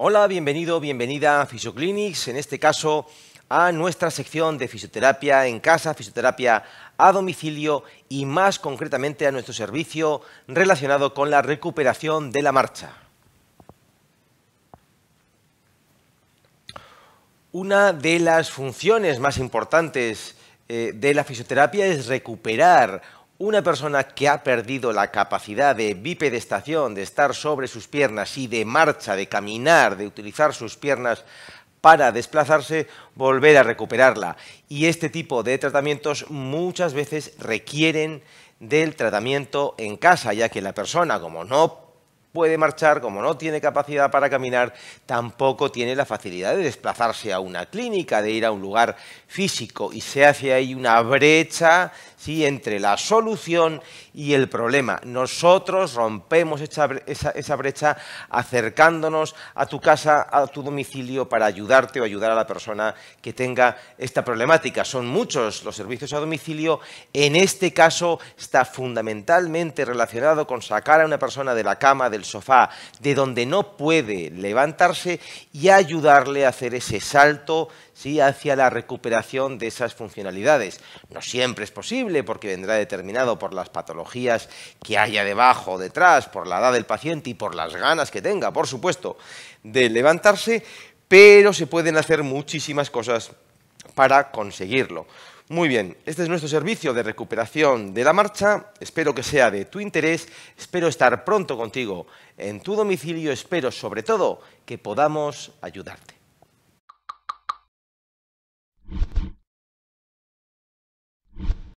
Hola, bienvenido, bienvenida a Fisioclinics, en este caso a nuestra sección de fisioterapia en casa, fisioterapia a domicilio y más concretamente a nuestro servicio relacionado con la recuperación de la marcha. Una de las funciones más importantes eh, de la fisioterapia es recuperar una persona que ha perdido la capacidad de bipedestación, de estar sobre sus piernas y de marcha, de caminar, de utilizar sus piernas para desplazarse, volver a recuperarla. Y este tipo de tratamientos muchas veces requieren del tratamiento en casa, ya que la persona, como no puede marchar, como no tiene capacidad para caminar, tampoco tiene la facilidad de desplazarse a una clínica, de ir a un lugar físico y se hace ahí una brecha ¿sí? entre la solución y el problema. Nosotros rompemos esa, brecha acercándonos a tu casa, a tu domicilio, para ayudarte o ayudar a la persona que tenga esta problemática. Son muchos los servicios a domicilio. En este caso está fundamentalmente relacionado con sacar a una persona de la cama, del sofá, de donde no puede levantarse y ayudarle a hacer ese salto ¿sí? hacia la recuperación de esas funcionalidades. No siempre es posible porque vendrá determinado por las patologías que haya debajo o detrás, por la edad del paciente y por las ganas que tenga, por supuesto, de levantarse, pero se pueden hacer muchísimas cosas para conseguirlo. Muy bien, este es nuestro servicio de recuperación de la marcha. Espero que sea de tu interés, espero estar pronto contigo en tu domicilio, espero sobre todo que podamos ayudarte.